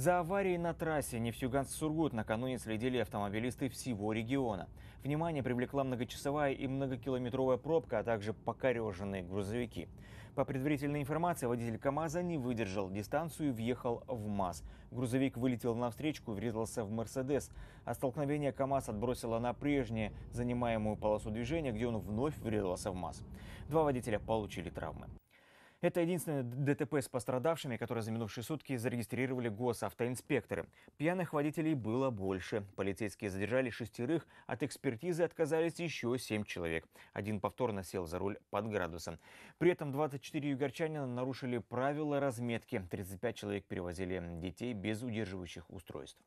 За аварией на трассе Нефтьюганск-Сургут накануне следили автомобилисты всего региона. Внимание привлекла многочасовая и многокилометровая пробка, а также покореженные грузовики. По предварительной информации, водитель КАМАЗа не выдержал дистанцию и въехал в МАЗ. Грузовик вылетел навстречу и врезался в «Мерседес», а столкновение КАМАЗ отбросило на прежнее занимаемую полосу движения, где он вновь врезался в МАЗ. Два водителя получили травмы. Это единственное ДТП с пострадавшими, которые за минувшие сутки зарегистрировали госавтоинспекторы. Пьяных водителей было больше. Полицейские задержали шестерых, от экспертизы отказались еще семь человек. Один повторно сел за руль под градусом. При этом 24 югорчанина нарушили правила разметки. 35 человек перевозили детей без удерживающих устройств.